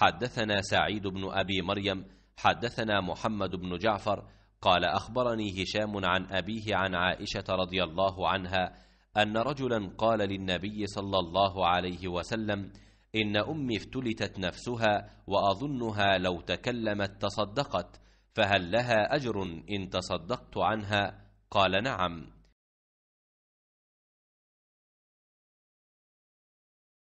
حدثنا سعيد بن أبي مريم حدثنا محمد بن جعفر قال أخبرني هشام عن أبيه عن عائشة رضي الله عنها أن رجلا قال للنبي صلى الله عليه وسلم إن أمي افتلتت نفسها وأظنها لو تكلمت تصدقت فهل لها أجر إن تصدقت عنها؟ قال نعم